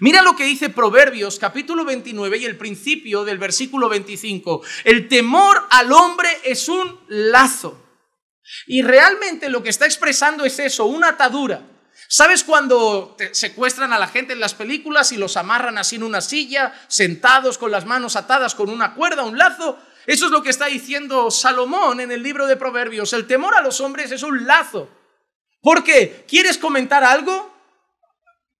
Mira lo que dice Proverbios capítulo 29 y el principio del versículo 25. El temor al hombre es un lazo. Y realmente lo que está expresando es eso, una atadura. ¿Sabes cuando secuestran a la gente en las películas y los amarran así en una silla, sentados con las manos atadas con una cuerda, un lazo? Eso es lo que está diciendo Salomón en el libro de Proverbios. El temor a los hombres es un lazo. ¿Por qué? ¿Quieres comentar algo?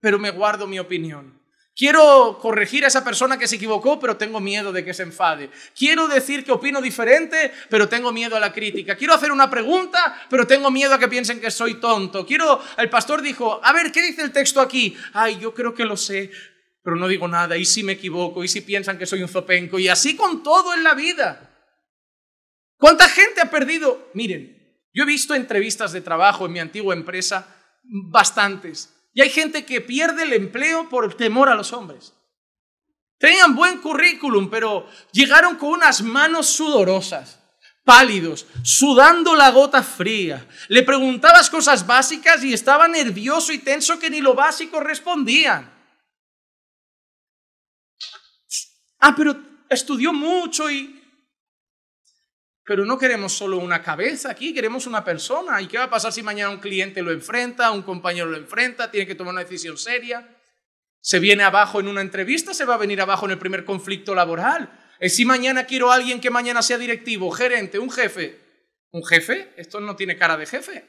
pero me guardo mi opinión. Quiero corregir a esa persona que se equivocó, pero tengo miedo de que se enfade. Quiero decir que opino diferente, pero tengo miedo a la crítica. Quiero hacer una pregunta, pero tengo miedo a que piensen que soy tonto. Quiero, el pastor dijo, a ver, ¿qué dice el texto aquí? Ay, yo creo que lo sé, pero no digo nada. ¿Y si me equivoco? ¿Y si piensan que soy un zopenco? Y así con todo en la vida. ¿Cuánta gente ha perdido? Miren, yo he visto entrevistas de trabajo en mi antigua empresa, bastantes y hay gente que pierde el empleo por temor a los hombres. Tenían buen currículum, pero llegaron con unas manos sudorosas, pálidos, sudando la gota fría. Le preguntabas cosas básicas y estaba nervioso y tenso que ni lo básico respondía. Ah, pero estudió mucho y pero no queremos solo una cabeza aquí, queremos una persona. ¿Y qué va a pasar si mañana un cliente lo enfrenta, un compañero lo enfrenta, tiene que tomar una decisión seria? ¿Se viene abajo en una entrevista? ¿Se va a venir abajo en el primer conflicto laboral? ¿Y si mañana quiero a alguien que mañana sea directivo, gerente, un jefe? ¿Un jefe? Esto no tiene cara de jefe.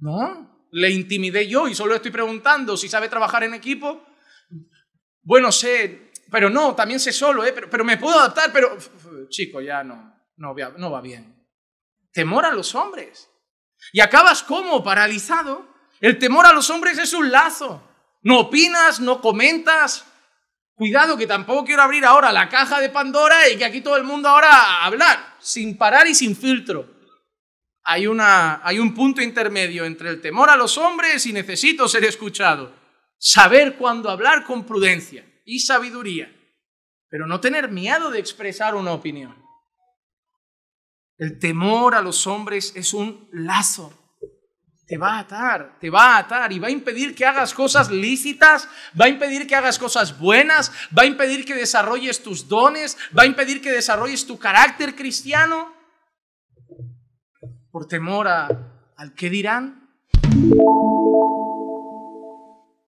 No, le intimidé yo y solo estoy preguntando si sabe trabajar en equipo. Bueno, sé, pero no, también sé solo, ¿eh? pero me puedo adaptar, pero chico, ya no, no, va bien. Temor a los hombres. Y acabas como paralizado. El temor a los hombres es un lazo. No opinas, no comentas. Cuidado que tampoco quiero abrir ahora la caja de Pandora y que aquí todo el mundo ahora hablar, sin parar y sin filtro. Hay, una, hay un punto intermedio entre el temor a los hombres y necesito ser escuchado. Saber cuándo hablar con prudencia y sabiduría pero no tener miedo de expresar una opinión. El temor a los hombres es un lazo. Te va a atar, te va a atar y va a impedir que hagas cosas lícitas, va a impedir que hagas cosas buenas, va a impedir que desarrolles tus dones, va a impedir que desarrolles tu carácter cristiano por temor al que dirán.